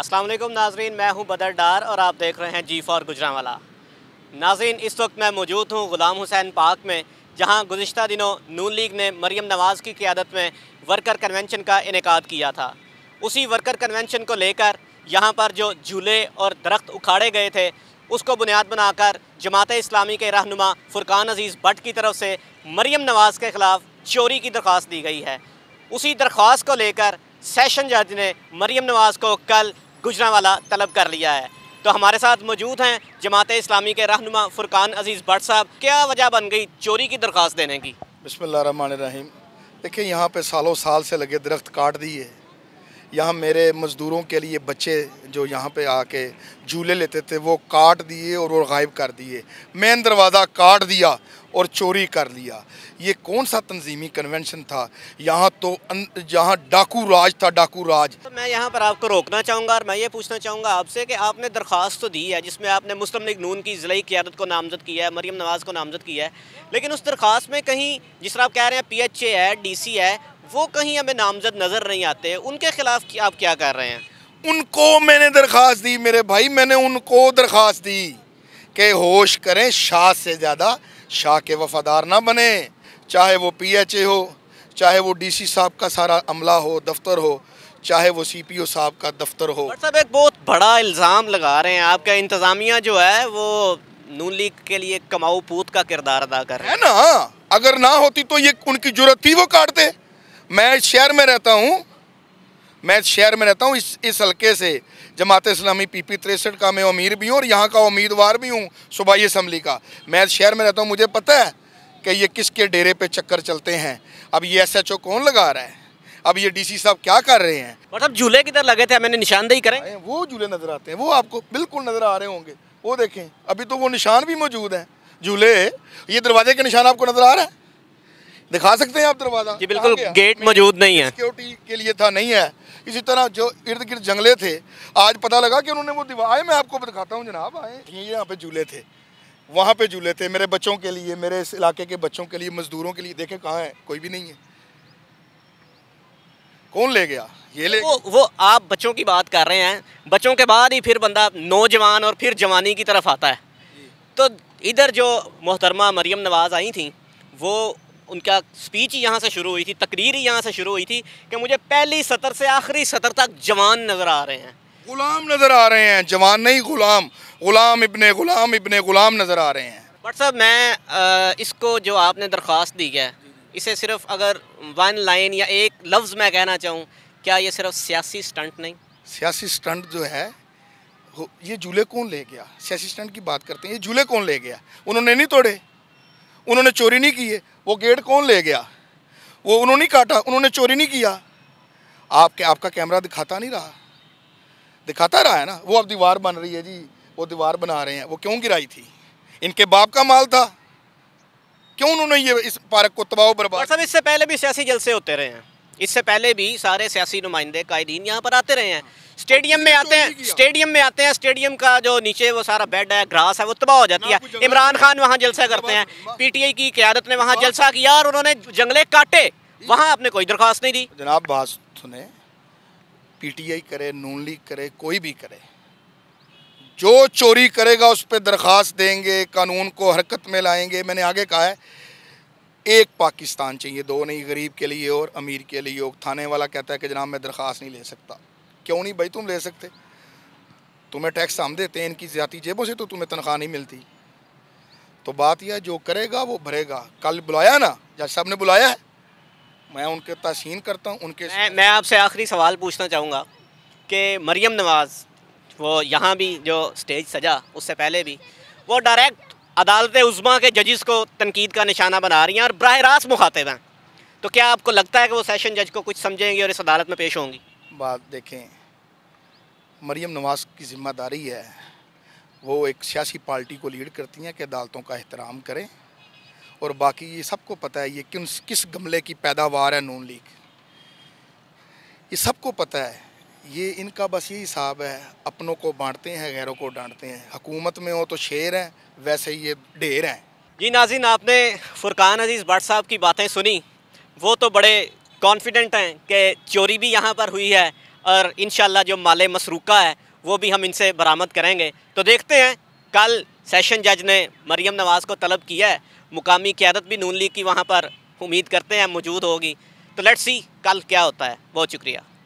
अस्सलाम वालेकुम नाजरीन मैं हूं बदर डार और आप देख रहे हैं जी फॉर गुजरावाला नाजरीन इस वक्त मैं मौजूद हूं गुलाम हुसैन पार्क में जहां गुज्त दिनों नून लीग ने मरीम नवाज़ की क्यादत में वर्कर कन्वेंशन का इनका किया था उसी वर्कर कन्वेंशन को लेकर यहाँ पर जो झूले और दरख्त उखाड़े गए थे उसको बुनियाद बनाकर जमात इस्लामी के रहनुमा फ़ुरकान अजीज़ भट की तरफ से मरीम नवाज़ के ख़िलाफ़ चोरी की दरख्वास्त दी गई है उसी दरख्वास्त को लेकर सेशन जज ने मरीम नवाज़ को कल गुजरावाला तलब कर लिया है तो हमारे साथ मौजूद हैं जमात इस्लामी के रहनुमा फुरकान अजीज़ भट्ट साहब क्या वजह बन गई चोरी की दरख्वास्त देने की रहीम देखिए यहाँ पे सालों साल से लगे दरख्त काट दिए यहाँ मेरे मज़दूरों के लिए बच्चे जो यहाँ पे आके झूले लेते थे वो काट दिए और वो गायब कर दिए मेन दरवाज़ा काट दिया और चोरी कर लिया ये कौन सा तंजीमी कन्वेंशन था यहाँ तो अं, जहाँ डाकू राज था डाकू राज तो मैं यहाँ पर आपको रोकना चाहूँगा और मैं ये पूछना चाहूँगा आपसे कि आपने दरख्वास्त तो दी है जिसमें आपने मुस्लिम लीग नून की ज़िली क्यादत को नामजद किया है मरीम नवाज़ को नामजद किया है लेकिन उस दरख्वास्त में कहीं जिस तरह आप कह रहे हैं पी एच ए है डी सी है वो कहीं हमें नामजद नज़र नहीं आते उनके ख़िलाफ़ की आप क्या कर रहे हैं उनको मैंने दरख्वास्त दी मेरे भाई मैंने उनको दरख्वास्त दी कि होश करें शाह से ज़्यादा शाह के वफादार ना बने चाहे वो पीएचए हो चाहे वो डीसी साहब का सारा अमला हो दफ्तर हो चाहे वो सीपीओ साहब का दफ्तर हो सब एक बहुत बड़ा इल्ज़ाम लगा रहे हैं आपका इंतज़ामिया जो है वो नून लीग के लिए कमाऊ पूत का किरदार अदा कर रहे हैं ना अगर ना होती तो ये उनकी जरूरत थी वो काटते मैं शहर में रहता हूँ मैं शहर में रहता हूँ इस इस हल्के से जमात इस्लामी पी पी तिरसठ का मैं अमीर भी हूँ और यहाँ का उम्मीदवार भी हूँ सूबाई इसम्बली का मैं शहर में रहता हूँ मुझे पता है कि ये किसके डेरे पे चक्कर चलते हैं अब ये एस एच ओ कौन लगा रहा है अब ये डीसी साहब क्या कर रहे हैं मतलब झूले किधर लगे थे मैंने निशानदेही करें वो झूले नज़र आते हैं वो आपको बिल्कुल नज़र आ रहे होंगे वो देखें अभी तो वो निशान भी मौजूद हैं झूले ये दरवाजे के निशान आपको नज़र आ रहा है दिखा सकते हैं आप दरवाजा जी बिल्कुल गेट मौजूद नहीं है सिक्योरिटी के लिए था नहीं है इसी तरह जो इर्द गिर्द जंगले थे आज पता लगा कि उन्होंने वो दीवार मैं आपको दिखाता हूँ जनाब आए ये यहाँ पे झूले थे वहाँ पे झूले थे मेरे बच्चों के लिए मेरे इस इलाके के बच्चों के लिए मजदूरों के लिए देखे कहाँ है कोई भी नहीं है कौन ले गया ये ले वो, वो आप बच्चों की बात कर रहे हैं बच्चों के बाद ही फिर बंदा नौजवान और फिर जवानी की तरफ आता है तो इधर जो मोहतरमा मरियम नवाज़ आई थी वो उनका स्पीच ही यहाँ से शुरू हुई थी तकरीर ही यहाँ से शुरू हुई थी कि मुझे पहली सतर से आखिरी सतर तक जवान नज़र आ रहे हैं गुलाम नज़र आ रहे हैं जवान नहीं गुलाम गुलाम इबन गुलाम इबन गुलाम नज़र आ रहे हैं बट साहब मैं इसको जो आपने दरख्वास्त दी है इसे सिर्फ अगर वन लाइन या एक लफ्ज़ मैं कहना चाहूँ क्या ये सिर्फ सियासी स्टंट नहीं सियासी स्टंट जो है ये झूले कौन ले गया सियासी स्टंट की बात करते हैं ये झूले कौन ले गया उन्होंने नहीं तोड़े उन्होंने चोरी नहीं की है वो गेट कौन ले गया वो उन्होंने काटा उन्होंने चोरी नहीं किया आपके आपका कैमरा दिखाता नहीं रहा दिखाता रहा है ना वो अब दीवार बन रही है जी वो दीवार बना रहे हैं वो क्यों गिराई थी इनके बाप का माल था क्यों उन्होंने ये इस पार्क को तबाह बर्बाद सब इससे पहले भी सियासी जलसे होते रहे हैं इससे पहले भी सारे सियासी नुमाइंदे कायदीन यहाँ पर आते रहे हैं स्टेडियम में आते हैं स्टेडियम में आते हैं स्टेडियम का जो नीचे वो सारा बेड है ग्रास है वो तबाह हो जाती है इमरान खान वहाँ जलसा करते हैं पीटीआई की क्यादत ने वहाँ जलसा किया और उन्होंने जंगले काटे वहाँ आपने कोई दरख्वास्त नहीं दी जनाब बात सुने पीटीआई करे नून लीग करे कोई भी करे जो चोरी करेगा उस पर दरख्वास्त देंगे कानून को हरकत में लाएंगे मैंने आगे कहा है एक पाकिस्तान चाहिए दो नहीं गरीब के लिए और अमीर के लिए और थाने वाला कहता है कि जनाब मैं दरख्वास्त नहीं ले सकता क्यों नहीं भाई तुम ले सकते तुम्हें टैक्स हम देते हैं इनकी ज़्यादा जेबों से तो तुम्हें तनख्वाह नहीं मिलती तो बात यह जो करेगा वो भरेगा कल बुलाया ना जज साहब ने बुलाया है मैं उनके तहसीन करता हूँ उनके मैं, मैं आपसे आखिरी सवाल पूछना चाहूँगा कि मरियम नवाज़ वो यहाँ भी जो स्टेज सजा उससे पहले भी वो डायरेक्ट अदालत उज़मा के जजिस को तनकीद का निशाना बना रही हैं और बरह रास्त मुखातब हैं तो क्या आपको लगता है कि वो सेशन जज को कुछ समझेंगे और इस अदालत में पेश होंगी बात देखें मरीम नवाज की जिम्मेदारी है वो एक सियासी पार्टी को लीड करती हैं कि अदालतों का एहतराम करें और बाकी ये सबको पता है ये किस किस गमले की पैदावार है नून लीग ये सबको पता है ये इनका बस यही हिसाब है अपनों को बांटते हैं गैरों को डांटते हैं हकूमत में हो तो शेर हैं वैसे ही ये ढेर हैं जी नाजिन आपने फुरकान अजीज़ भट्ट साहब की बातें सुनी वो तो बड़े कॉन्फिडेंट हैं कि चोरी भी यहाँ पर हुई है और इन जो माले मसरूका है वो भी हम इनसे बरामद करेंगे तो देखते हैं कल सेशन जज ने मरीम नवाज़ को तलब किया है मुकामी क्यादत भी नून लीग की वहाँ पर उम्मीद करते हैं मौजूद होगी तो लेट्स सी कल क्या होता है बहुत शुक्रिया